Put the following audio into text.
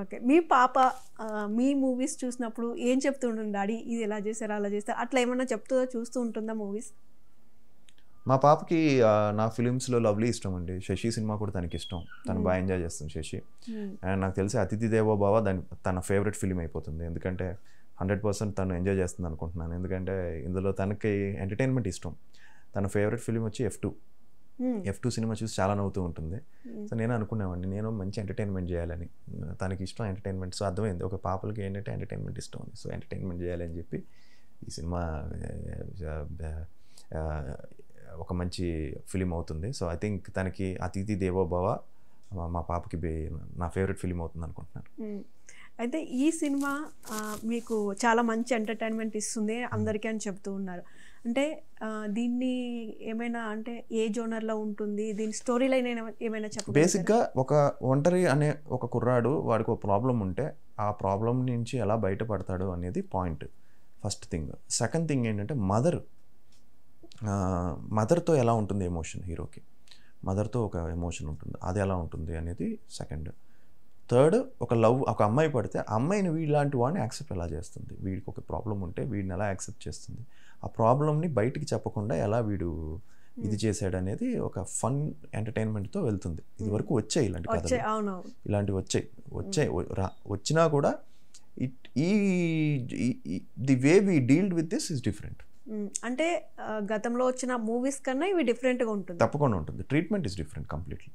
Okay మీ పాప మీ movies చూసినప్పుడు ఏం చెప్తుంటుంది డాడీ ఇది ఎలా చేస్తారు అలా చేస్తారు అట్లా ఏమన్నా చెప్తుందో చూస్తూ ఉంటుందా మూవీస్ మా పాపకి నా ఫిలిమ్స్లో లవ్లీ ఇష్టం అండి శశి సినిమా కూడా తనకి ఇష్టం తను hmm. బాగా ఎంజాయ్ చేస్తుంది శశి hmm. అండ్ నాకు తెలిసి అతిథి దేవో బావ దాని తన ఫేవరెట్ ఫిలిం అయిపోతుంది ఎందుకంటే హండ్రెడ్ పర్సెంట్ తను ఎంజాయ్ చేస్తుంది అనుకుంటున్నాను ఎందుకంటే ఇందులో తనకి ఎంటర్టైన్మెంట్ ఇష్టం తన ఫేవరెట్ ఫిలిం వచ్చి F two F two cinema చూసి చాలా నవ్వుతూ ఉంటుంది సో నేను అనుకున్నామండి నేను మంచి ఎంటర్టైన్మెంట్ చేయాలని తనకి ఇష్టం ఎంటర్టైన్మెంట్ సో అర్థమైంది ఒక పాపలకి ఏంటంటే ఎంటర్టైన్మెంట్ ఇష్టం సో ఎంటర్టైన్మెంట్ చేయాలని చెప్పి ఈ సినిమా ఒక మంచి ఫిలిం అవుతుంది సో ఐ థింక్ తనకి అతిథి దేవోభవ మా పాపకి నా ఫేవరెట్ ఫిలిం అవుతుంది అనుకుంటున్నాను అయితే ఈ సినిమా మీకు చాలా మంచి ఎంటర్టైన్మెంట్ ఇస్తుంది అందరికీ అని చెప్తూ ఉన్నారు అంటే దీన్ని ఏమైనా అంటే ఏ జోనర్లో ఉంటుంది దీని స్టోరీ లైన్ ఏమైనా చెప్ప బేసిక్గా ఒక ఒంటరి అనే ఒక కుర్రాడు వాడికి ఒక ప్రాబ్లం ఉంటే ఆ ప్రాబ్లం నుంచి ఎలా బయటపడతాడు అనేది point first thing second thing ఏంటంటే మదర్ మదర్తో ఎలా ఉంటుంది ఎమోషన్ హీరోకి మదర్తో ఒక ఎమోషన్ ఉంటుంది అది ఎలా ఉంటుంది అనేది సెకండ్ థర్డ్ ఒక లవ్ ఒక అమ్మాయి పడితే అమ్మాయిని లాంటి వాడిని యాక్సెప్ట్ ఎలా చేస్తుంది వీడికి ఒక ప్రాబ్లం ఉంటే వీడిని ఎలా యాక్సెప్ట్ చేస్తుంది ఆ ప్రాబ్లమ్ని బయటికి చెప్పకుండా ఎలా వీడు ఇది చేశాడు అనేది ఒక ఫన్ ఎంటర్టైన్మెంట్తో వెళ్తుంది ఇది వరకు వచ్చాయి ఇలాంటి కథలు ఇలాంటివి వచ్చాయి వచ్చాయి వచ్చినా కూడా it is the way we dealed with this is different అంటే గతంలో వచ్చిన మూవీస్ కన్నా ఇవి డిఫరెంట్గా ఉంటుంది తప్పకుండా ఉంటుంది ట్రీట్మెంట్ ఇస్ డిఫరెంట్ కంప్లీట్లీ